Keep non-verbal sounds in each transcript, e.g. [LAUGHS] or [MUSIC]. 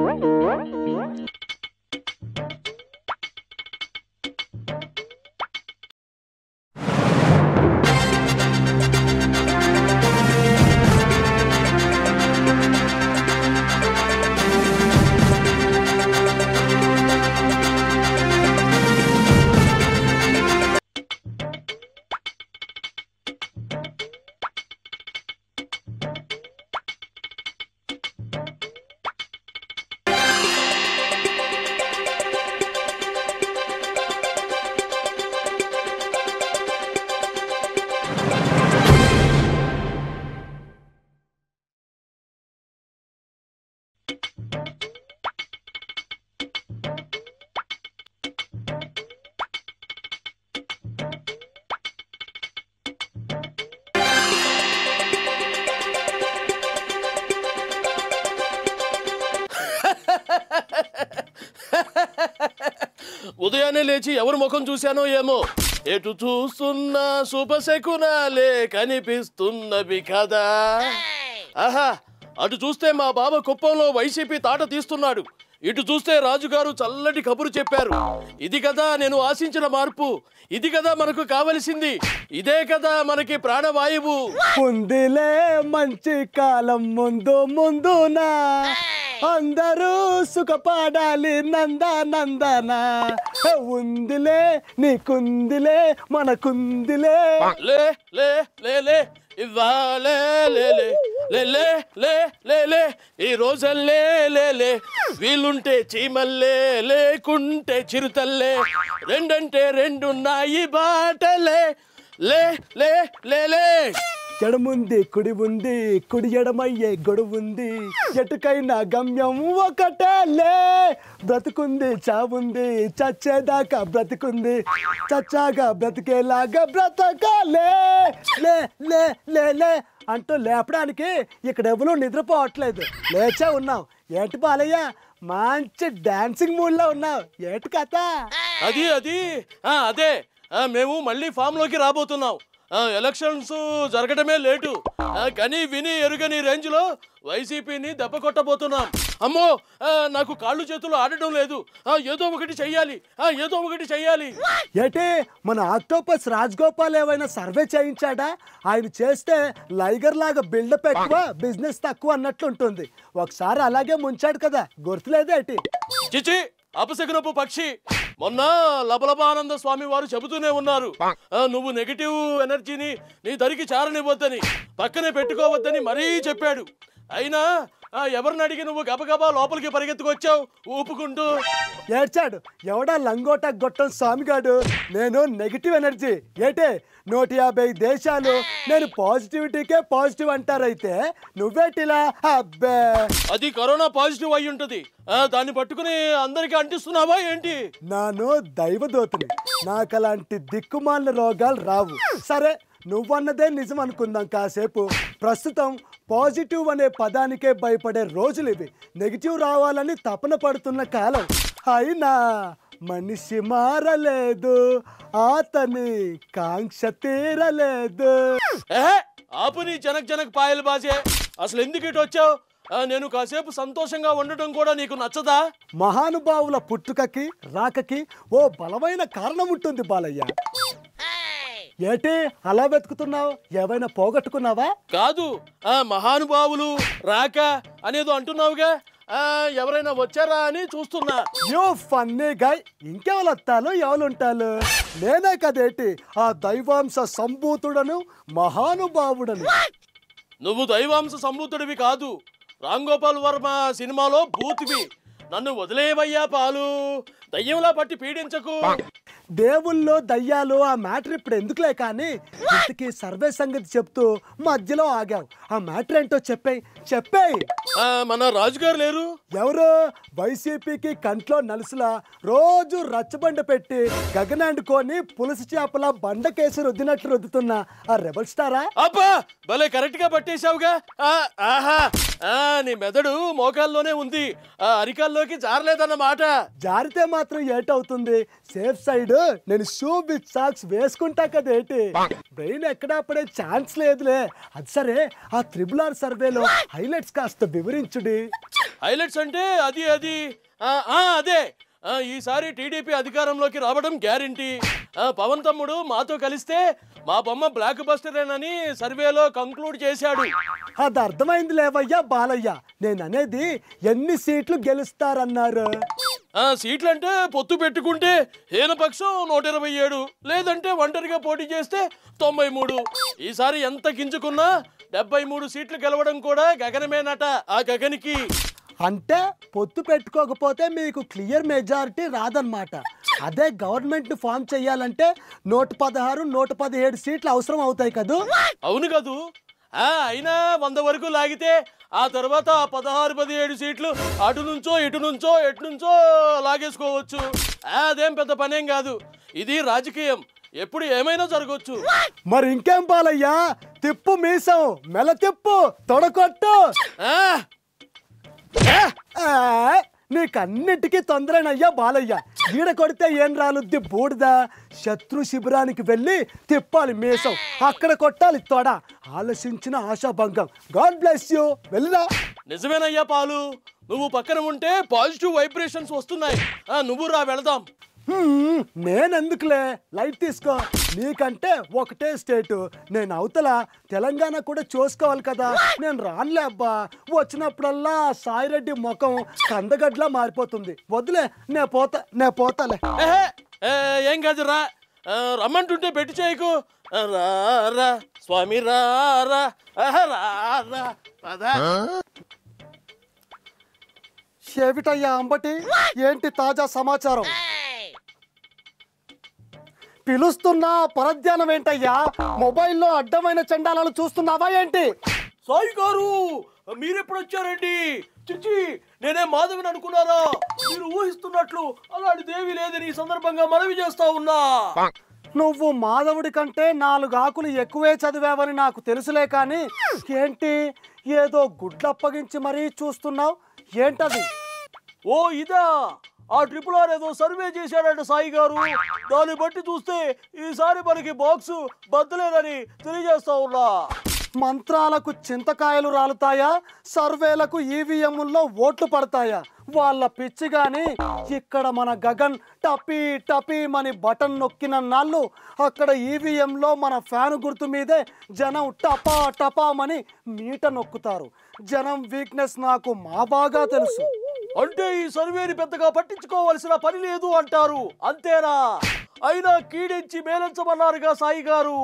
What? ఉదయాన్నే లేచి ఎవరు ముఖం చూశానో ఏమో ఎటు చూస్తున్నా శుభశకునాలే కనిపిస్తున్నవి కదా ఆహా అటు చూస్తే మా బాబ కుప్పంలో వైసీపీ తాట తీస్తున్నాడు ఇటు చూస్తే రాజుగారు చల్లటి కబురు చెప్పారు ఇది కదా నేను ఆశించిన మార్పు ఇది కదా మనకు కావలసింది ఇదే కదా మనకి ప్రాణవాయువు ముందులే మంచి కాలం ముందు ముందునా అందరూ సుఖపడాలి నంద నందన ఉందిలే నీకుందిలే మనకుందిలే లే లే ఇవ్వాలే లేలే లే లేలే ఈ రోజల్లే లేలే వీలుంటే చీమల్లే లేకుంటే చిరుతల్లే రెండంటే రెండున్నాయి బాటలే లే లే లేలే ఎడముంది కుడి ఉంది కుడి ఎడమయ్యే గొడవుంది ఎటుకైనా గమ్యం ఒకటే లే బ్రతుకుంది చావుంది చచ్చేదాకా బ్రతుకుంది చచ్చాగా బ్రతికేలాగా బ్రతకాలే లే లే లే లే అంటూ లేపడానికి ఇక్కడ ఎవరు నిద్రపోవట్లేదు లేచే ఉన్నాం ఏటి బాలయ్య మంచి డాన్సింగ్ మూడ్లో ఉన్నావు ఏటి కథ అది అది అదే మేము మళ్ళీ ఫామ్లోకి రాబోతున్నాం ఎలక్షన్స్ జరగటమే లేటు కానీ విని ఎరుగని రేంజ్ లో వైసీపీని దెబ్బ కొట్టబోతున్నాం అమ్మో నాకు కాళ్ళు చేతులు ఆడడం లేదు ఏదో ఒకటి చెయ్యాలి ఏదో ఒకటి చెయ్యాలి ఏటే మన ఆక్టోపస్ రాజగోపాల్ ఏమైనా సర్వే చేయించాడా ఆయన చేస్తే లైగర్ లాగా బిల్డప్ ఎక్కువ బిజినెస్ తక్కువ ఉంటుంది ఒకసారి అలాగే ముంచాడు కదా గుర్తులేదేటి చిచి అపశకునపు పక్షి మొన్న లబలబానంద స్వామి వారు చెబుతూనే ఉన్నారు నువ్వు నెగిటివ్ ఎనర్జీని నీ దరికి చేరనివ్వద్దని పక్కనే పెట్టుకోవద్దని మరీ చెప్పాడు అయినా ఎవరిని అడిగి నువ్వు గబగబా లోపలికి పరిగెత్తుకొచ్చావు ఊపుకుంటూ ఏడ్చాడు ఎవడా లంగోట గొట్టం స్వామిగాడు నేను నెగిటివ్ ఎనర్జీ ఏటే నూట యాభై దేశాలు నేను పాజిటివిటీకే పాజిటివ్ అంటారైతే నువ్వేటిలా అబ్బే అది కరోనా పాజిటివ్ అయి ఉంటది దాన్ని పట్టుకుని అందరికి అంటిస్తున్నావా ఏంటి నాను దైవదోతుని నాకు అలాంటి దిక్కుమాలిన రోగాలు రావు సరే నువ్వన్నదే నిజం అనుకుందాం కాసేపు ప్రస్తుతం పాజిటివ్ అనే పదానికే భయపడే రోజులు ఇవి నెగిటివ్ రావాలని తపన పడుతున్న కాలం అయినా మనిషి మారలేదు అతని కాంక్ష తీరలేదు ఆపు నీ జనక్ జనక్ పాయలు బాజే అసలు ఎందుకు ఇటు వచ్చావు నేను కాసేపు సంతోషంగా ఉండటం కూడా నీకు నచ్చదా మహానుభావుల పుట్టుకకి రాకకి ఓ బలమైన కారణం ఉంటుంది బాలయ్య ఏటి అలా వెతుకుతున్నావు ఏవైనా పోగొట్టుకున్నావా కాదు ఆ మహానుభావులు రాక అనేది అంటున్నావుగా ఎవరైనా వచ్చారా అని చూస్తున్నా యో ఫన్నీ గాయ్ ఇంకెవరు ఎవరు ఎవరుంటాలు నేనే కదేటి ఆ దైవాంశ సంభూతుడను మహానుభావుడను నువ్వు దైవాంశ సంభూతుడివి కాదు రామ్ గోపాల్ వర్మ సినిమాలో భూతివి నన్ను వదిలేవయ్యా పాలు దయ్యంలా పట్టి పీడించకు దేవుళ్ళు దయ్యాలు ఆ మ్యాటర్ ఇప్పుడు ఎందుకులే కానీ సర్వే సంగతి చెప్తూ మధ్యలో ఆగావు ఆ మ్యాటర్ ఏంటో చెప్పాయి చెప్పాయి మన రాజుగారు లేరు ఎవరు వైసీపీకి కంట్లో నలుసులా రోజు రచ్చబండ పెట్టి గగనాండుకొని పులసి చేపల బండ కేసు రుద్దినట్లు రుద్దుతున్న ఆ రెబల్ స్టారా అబ్బా భలే కరెక్ట్ గా పట్టేశావుగా ఆహా నీ మెదడు మోకాల్లోనే ఉంది ఆ అరికాల్లోకి జారలేదన్నమాట జారితే మా మాత్రం ఏటవుతుంది సేఫ్ సైడ్ నేను షూ విత్ సాక్స్ వేసుకుంటా కదేటి బ్రెయిన్ ఎక్కడా పడే ఛాన్స్ లేదులే అది సరే ఆ త్రిబుల్ ఆర్ సర్వేలో హైలైట్స్ కాస్త వివరించుడి హైలైట్స్ అంటే అది అది అదే ఈసారి టీడీపీ అధికారంలోకి రావడం గ్యారంటీ పవన్ తమ్ముడు మాతో కలిస్తే మా బొమ్మ బ్లాక్ బస్టరేనని సర్వేలో కంక్లూడ్ చేశాడు అది అర్థమైంది లేవయ్యా బాలయ్య నేననేది ఎన్ని సీట్లు గెలుస్తారన్నారు సీట్లు అంటే పొత్తు పెట్టుకుంటే హీనపక్షం నూట ఇరవై ఏడు లేదంటే ఒంటరిగా పోటీ చేస్తే తొంభై మూడు ఈసారి ఎంత కించుకున్నా డెబ్బై మూడు సీట్లు గెలవడం కూడా గగనమేనట ఆ గగనికి అంటే పొత్తు పెట్టుకోకపోతే మీకు క్లియర్ మెజారిటీ రాదనమాట అదే గవర్నమెంట్ ఫామ్ చేయాలంటే నూట పదహారు నూట పదిహేడు సీట్లు అవసరం అవుతాయి కదూ అవును కదూ అయినా వంద వరకు లాగితే ఆ తర్వాత ఆ పదహారు పదిహేడు సీట్లు అటు నుంచో ఇటు నుంచో ఎటు నుంచో లాగేసుకోవచ్చు అదేం పెద్ద పనేం కాదు ఇది రాజకీయం ఎప్పుడు ఏమైనా జరగవచ్చు మరి ఇంకేం పాలయ్యా తిప్పు మీసం మెల తిప్పు తొడకొట్టు నీకన్నిటికీ తొందరనయ్యా బాలయ్య ఈడ కొడితే ఏం రాలుద్ది బూడిద శత్రు శిబిరానికి వెళ్ళి తిప్పాలి మేసం అక్కడ కొట్టాలి తోడ ఆలోచించిన ఆశాభంగం గాడ్ బ్లెస్ యూ వెళ్ళిరా నిజమేనయ్యా పాలు నువ్వు పక్కన ఉంటే పాజిటివ్ వైబ్రేషన్స్ వస్తున్నాయి నువ్వు రా వెళదాం నేనెందుకులే లైట్ తీసుకో నీకంటే ఒకటే స్టేట్ నేను అవతల తెలంగాణ కూడా చూసుకోవాలి కదా నేను రానులే అబ్బా వచ్చినప్పుడల్లా సాయిరెడ్డి ముఖం కందగడ్లా మారిపోతుంది వద్దులే నే పోత నే పోతాలే ఏం కాదు రా రమ్మంటుంటే పెట్టి చేయకు రా స్వామి రా రా అంబటి ఏంటి తాజా సమాచారం పిలుస్తున్నా పరధ్యానం ఏంటయ్యా మొబైల్లో అడ్డమైన చండాలను చూస్తున్నావా ఏంటి సాయి గారు మీరెప్పుడు వచ్చారండి చిచ్చి నేనే మాధవిని అనుకున్నారా మీరు ఊహిస్తున్నట్లు అలాంటి దేవి లేదని ఈ సందర్భంగా మనవి చేస్తా ఉన్నా నువ్వు మాధవుడి కంటే నాలుగు ఆకులు ఎక్కువే చదివావని నాకు తెలుసులే కానీ ఏంటి ఏదో గుడ్లప్పగించి మరీ చూస్తున్నావు ఏంటది ఓ ఇదా ఆ ట్రిపుల్ ఆర్ ఏదో సర్వే చేశాడంట సాయి గారు దాన్ని బట్టి చూస్తే ఈసారి మనకి బాక్స్ బద్దలేదని తెలియజేస్తా ఉన్నా మంత్రాలకు చింతకాయలు రాలుతాయా సర్వేలకు ఈవీఎంల్లో e ఓట్లు పడతాయా వాళ్ళ పిచ్చి కానీ ఇక్కడ మన గగన్ టపీ టపీ మని బటన్ నొక్కిన నాళ్ళు అక్కడ ఈవీఎంలో e మన ఫ్యాన్ గుర్తు మీదే జనం టపా మని మీట నొక్కుతారు జనం వీక్నెస్ నాకు మా బాగా తెలుసు అంటే ఈ సర్వేని పెద్దగా పట్టించుకోవలసిన పని లేదు అంటారు అంతేనా అయినా కీడించి మేలంచమన్నారుగా సాయి గారు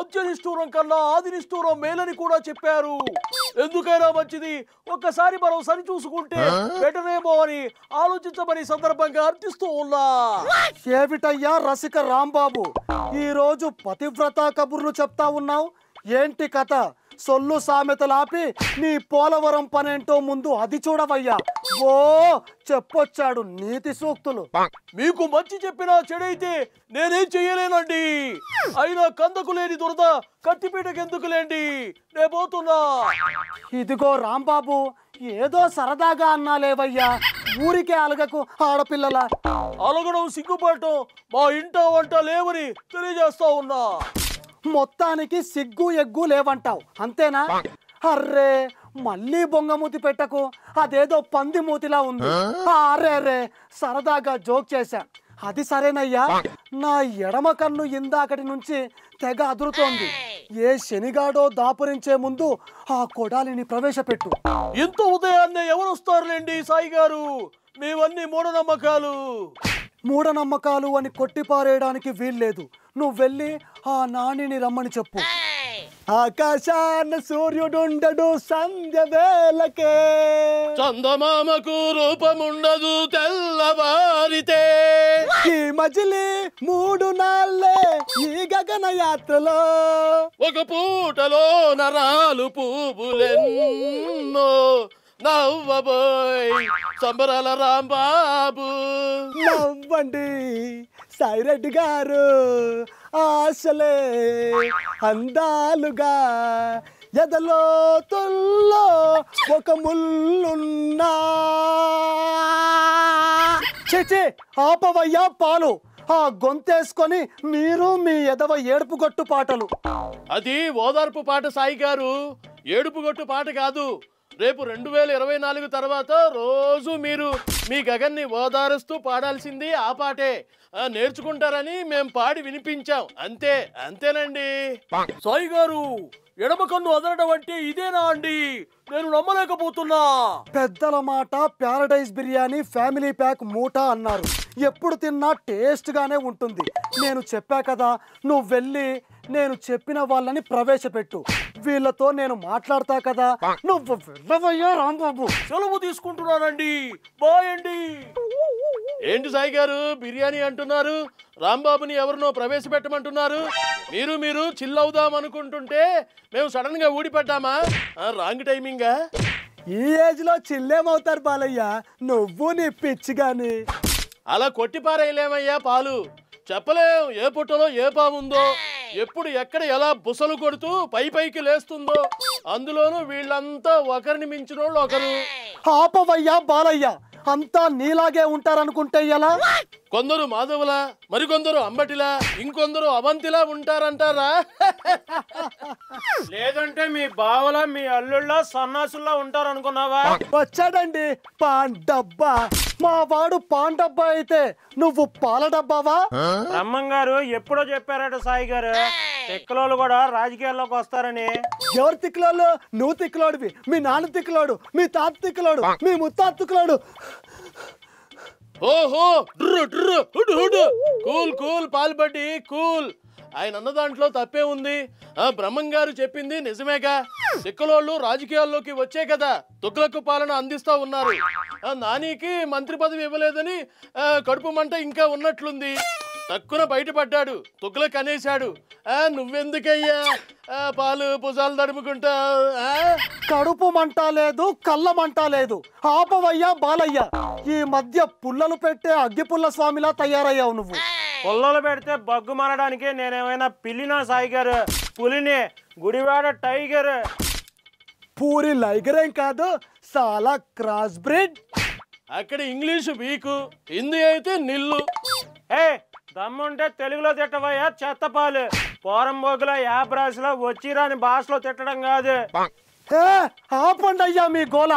అబ్జనిష్ఠూరం కన్నా ఆదినిష్ఠూరం మేలని కూడా చెప్పారు ఎందుకైనా మంచిది ఒక్కసారి మనం సరి చూసుకుంటే వెంటనేమో అని ఆలోచించమని సందర్భంగా అర్థిస్తూ ఉన్నా ఏమిటయ్యా రసిక రాంబాబు ఈ రోజు పతివ్రత కబుర్లు చెప్తా ఉన్నావు ఏంటి కథ సొల్లు సామెతలాపి నీ పోలవరం పనేంటో ముందు అది చూడవయ్యా ఓ చెప్పొచ్చాడు నీతి సూక్తులు మీకు మంచి చెప్పినా చెడైతే నేనేం చెయ్యలేనండి అయినా కందకు లేని దురద కత్తిపీటకెందుకు లేండి నే పోతున్నా ఇదిగో రాంబాబు ఏదో సరదాగా అన్నా లేవయ్యా ఊరికే అలగకు ఆడపిల్లల అలగడం సిగ్గుపడటం మా ఇంట వంట లేవని తెలియజేస్తా ఉన్నా మొత్తానికి సిగ్గు ఎగ్గు లేవంటావు అంతేనా అర్రే మళ్ళీ బొంగమూతి పెట్టకు అదేదో పంది మూతిలా ఉంది అరే అరే సరదాగా జోక్ చేశా అది సరేనయ్యా నా ఎడమ కన్ను ఇందాకటి నుంచి తెగ అదురుతోంది ఏ శనిగాడో దాపురించే ముందు ఆ కొడాలిని ప్రవేశపెట్టు ఎంత ఉదయాన్నే ఎవరు వస్తారులేండి సాయి గారు మేవన్నీ మూఢనమ్మకాలు మూఢనమ్మకాలు అని కొట్టిపారేయడానికి వీల్లేదు నువ్వు వెళ్ళి ఆ నానిని రమ్మని చెప్పు ఆకాశాన్న సూర్యుడుండడు సంధ్య వేలకే చందమామకు రూపముండదు తెల్లవారితే ఈ మజిలి మూడు నాళ్ళే ఈ గగన యాత్రలో ఒక పూటలో నరాలు పూబులెన్నో నవ్వబోయ్ సంబరాల రాంబాబు నవ్వండి సైరెడ్డి గారు ఆశలే అందాలుగా ఎదలో తొల్లో ఒక ముల్లున్నా చేచే ఆపవయ్యా పాలు ఆ గొంతేసుకొని మీరు మీ ఎదవ ఏడుపుగొట్టు పాటలు అది ఓదార్పు పాట సాయి గారు ఏడుపుగొట్టు పాట కాదు రేపు రెండు వేల ఇరవై నాలుగు తర్వాత రోజు మీరు మీ గగన్ని ఓదారుస్తూ పాడాల్సింది ఆ పాటే నేర్చుకుంటారని మేము పాడి వినిపించాం అంతే అంతేనండి సాయి గారు ఎడమ కన్ను వదలడం అంటే ఇదేనా అండి నేను నమ్మలేకపోతున్నా పెద్దల మాట ప్యారడైజ్ బిర్యానీ ఫ్యామిలీ ప్యాక్ మూట అన్నారు ఎప్పుడు తిన్నా టేస్ట్గానే ఉంటుంది నేను చెప్పా కదా నువ్వు వెళ్ళి నేను చెప్పిన వాళ్ళని ప్రవేశపెట్టు వీళ్ళతో నేను మాట్లాడతా కదా నువ్వు వెళ్ళవయ్యా రాంబాబు సెలవు తీసుకుంటున్నానండి బాయండి ఏంటి సాయి గారు బిర్యానీ అంటున్నారు రాంబాబుని ఎవరినో ప్రవేశపెట్టమంటున్నారు మీరు మీరు చిల్ అవుదాం అనుకుంటుంటే మేము సడన్ గా ఊడిపడ్డామా రాంగ్ టైమింగ్ ఈ ఏజ్ లో చిల్లేమవుతారు బాలయ్య నువ్వు నీ పిచ్చి గాని అలా కొట్టిపారేయలేమయ్యా పాలు చెప్పలేం ఏ పుట్టలో ఏ పాముందో ఎప్పుడు ఎక్కడ ఎలా బుసలు కొడుతూ పై పైకి లేస్తుందో అందులోనూ వీళ్ళంతా ఒకరిని మించిన వాళ్ళు ఒకరు ఆపవయ్యా బాలయ్య అంతా నీలాగే ఉంటారనుకుంటే ఎలా కొందరు మాధవులా మరికొందరు అంబటిలా ఇంకొందరు అవంతిలా ఉంటారంటారా [LAUGHS] లేదంటే మీ బావలా మీ అల్లుళ్ళ సన్నాసుల్లా ఉంటారనుకున్నావా వచ్చాడండి పాన్ డబ్బా మా వాడు పాన్ డబ్బా అయితే నువ్వు పాల డబ్బావా రమ్మంగారు ఎప్పుడో చెప్పారట సాయి గారు తిక్కలోళ్ళు కూడా రాజకీయాల్లోకి వస్తారని ఎవరు తిక్కులోళ్ళు నువ్వు తిక్కులోడివి మీ నాన్న తిక్కులోడు మీ తాత తిక్కులోడు మీ ముత్తాత తిక్కులోడు ఓహో కూల్ కూల్ పాల్పడి కూల్ ఆయన అన్న దాంట్లో తప్పే ఉంది ఆ బ్రహ్మం గారు చెప్పింది నిజమేగా సిక్కులోళ్ళు రాజకీయాల్లోకి వచ్చే కదా తుగ్లకు పాలన అందిస్తా ఉన్నారు నానికి మంత్రి పదవి ఇవ్వలేదని కడుపు మంట ఇంకా ఉన్నట్లుంది తక్కువ బయటపడ్డాడు తుగ్గులు కనేశాడు ఆ నువ్వెందుకయ్యా ఆ, పాలు భుజాలు తడుపుకుంటా ఆ? కడుపు మంట లేదు కళ్ళ మంట లేదు ఆపవయ్యా బాలయ్య ఈ మధ్య పుల్లలు పెట్టే అగ్గిపుల్ల స్వామిలా తయారయ్యావు నువ్వు పుల్లలు పెడితే బగ్గు మారడానికి నేనేమైనా పిల్లినా సాయి గారు పులిని గుడివాడ టైగర్ పూరి లైగరేం కాదు చాలా క్రాస్ బ్రిడ్ అక్కడ ఇంగ్లీషు వీకు హిందీ అయితే నిల్లు ఏ దమ్ముంటే తెలుగులో తిట్టవయ్యా చెత్తపాలు పోరంబోకుల యాబ్రాసులో వచ్చిరాని భాషలో తిట్టడం కాదు ఆపండి అయ్యా మీ గోళ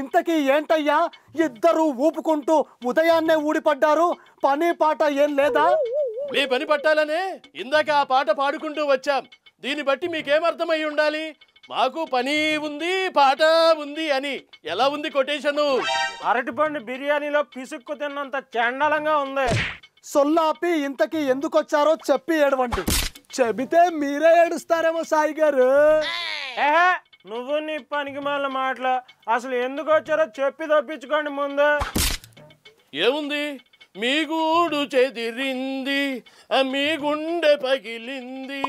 ఇంతకీ ఏంటయ్యా ఇద్దరు ఊపుకుంటూ ఉదయాన్నే ఊడిపడ్డారు పని పాట ఏం లేదా మీ పని పట్టాలని ఇందాక ఆ పాట పాడుకుంటూ వచ్చాం దీన్ని బట్టి మీకేమర్థమై ఉండాలి మాకు పని ఉంది పాట ఉంది అని ఎలా ఉంది కొటేషన్ అరటిపండు బిర్యానీలో పిసుక్కు తిన్నంత చండలంగా ఉంది సొల్లాపి ఇంతకి ఎందుకు వచ్చారో చెప్పి ఏడవండి చెబితే మీరే ఏడుస్తారేమో సాయి గారు నువ్వు నీ పనికి మళ్ళ మాటలు అసలు ఎందుకు వచ్చారో చెప్పి తప్పించుకోండి ముందు ఏముంది మీ గూడు చెదిరింది మీ గుండె పగిలింది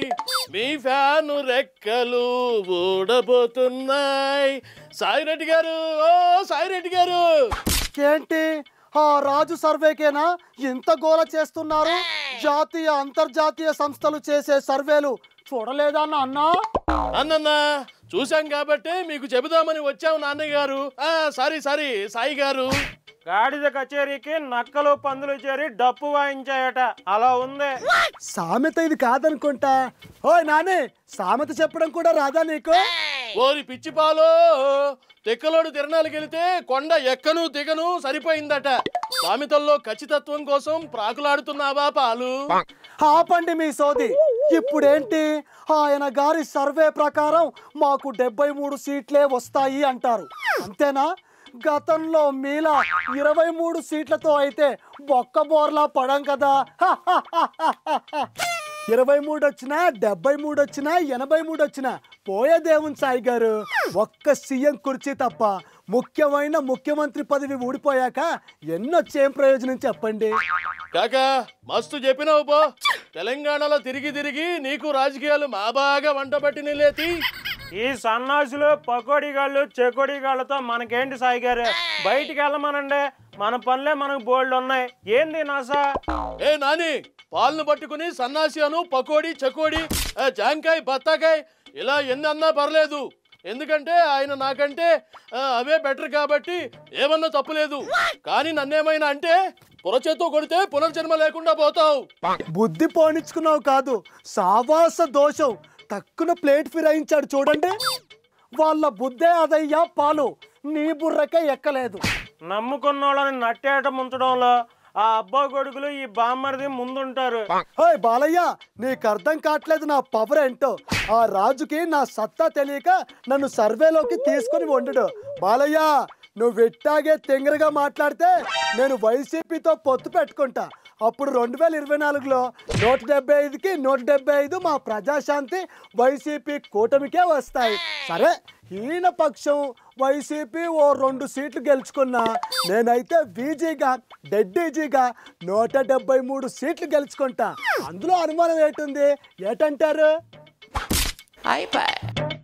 మీ ఫ్యాను రెక్కలు ఊడబోతున్నాయి సాయిరెడ్డి గారు ఓ సాయిరెడ్డి గారు ఏంటి ఆ రాజు సర్వేకేనా ఇంత గోల చేస్తున్నారు జాతీయ అంతర్జాతీయ సంస్థలు చేసే సర్వేలు చూడలేదా అన్నా అన్నన్నా చూశాం కాబట్టి మీకు చెబుదామని వచ్చాము నాన్నగారు సారీ సారీ సాయి గారు గాడిద కచేరీకి నక్కలు పందులు చేరి డప్పు వాయించాయట అలా ఉంది సామెత ఇది కాదనుకుంటా ఓ నానే సామెత చెప్పడం కూడా రాదా నీకు ఓరి పిచ్చిపాలు తెక్కలోడు తిరణాలకు వెళితే కొండ ఎక్కను దిగను సరిపోయిందట సామెతల్లో ఖచ్చితత్వం కోసం ప్రాకులాడుతున్నావా పాలు ఆపండి మీ సోది ఇప్పుడేంటి ఆయన గారి సర్వే ప్రకారం మాకు డెబ్బై మూడు సీట్లే వస్తాయి అంటారు అంతేనా గతంలో మీలా ఇరవై మూడు సీట్లతో అయితే ఒక్క బోర్లా పడం కదా [LAUGHS] ఇరవై మూడు వచ్చినా డెబ్బై మూడు వచ్చినా ఎనభై మూడు వచ్చినా పోయే దేవుని సాయి గారు ఒక్క సీఎం కుర్చీ తప్ప ముఖ్యమైన ముఖ్యమంత్రి పదవి ఊడిపోయాక ఎన్నొచ్చేం ప్రయోజనం చెప్పండి కాకా మస్తు చెప్పినావు బా తెలంగాణలో తిరిగి తిరిగి నీకు రాజకీయాలు మా బాగా వంట పట్టినలేతి ఈ సన్నాసులు చెకోడి గాళ్ళతో మనకేంటి సాయిగారు బయటికి వెళ్ళమనండి మన పనులే మనకు బోల్డ్ ఉన్నాయి ఏంది నాసా ఏ నాని పాలను పట్టుకుని సన్నాసి అను పకోడీ చెకోడి జాంకాయ్ బత్తాకాయ ఇలా ఎన్ని అన్నా పర్లేదు ఎందుకంటే ఆయన నాకంటే అవే బెటర్ కాబట్టి ఏమన్నా తప్పులేదు కానీ నన్నేమైనా అంటే పొరచేతో కొడితే పునర్జన్మ లేకుండా పోతావు బుద్ధి పోనిచ్చుకున్నావు కాదు సావాస దోషం తక్కువ ప్లేట్ ఫిరాయించాడు చూడండి వాళ్ళ బుద్ధే అదయ్యా పాలు నీ బుర్రకే ఎక్కలేదు నమ్ముకున్నోళ్ళని నట్టేట ముంచడంలో ఆ అబ్బా కొడుకులు ఈ బామ్మరిది ముందుంటారు హోయ్ బాలయ్య నీకు అర్థం కావట్లేదు నా పవర్ ఏంటో ఆ రాజుకి నా సత్తా తెలియక నన్ను సర్వేలోకి తీసుకొని వండు బాలయ్య నువ్వు ఎట్టాగే తెంగరగా మాట్లాడితే నేను వైసీపీతో పొత్తు పెట్టుకుంటా అప్పుడు రెండు వేల ఇరవై నాలుగులో నూట డెబ్బై ఐదుకి నూట డెబ్బై ఐదు మా ప్రజాశాంతి వైసీపీ కూటమికే వస్తాయి సరే ఈయన పక్షం వైసీపీ ఓ రెండు సీట్లు గెలుచుకున్నా నేనైతే బీజీగా డెడ్డీజీగా నూట డెబ్బై మూడు సీట్లు గెలుచుకుంటా అందులో అనుమానం ఏంటుంది ఏటంటారు అయిపోయి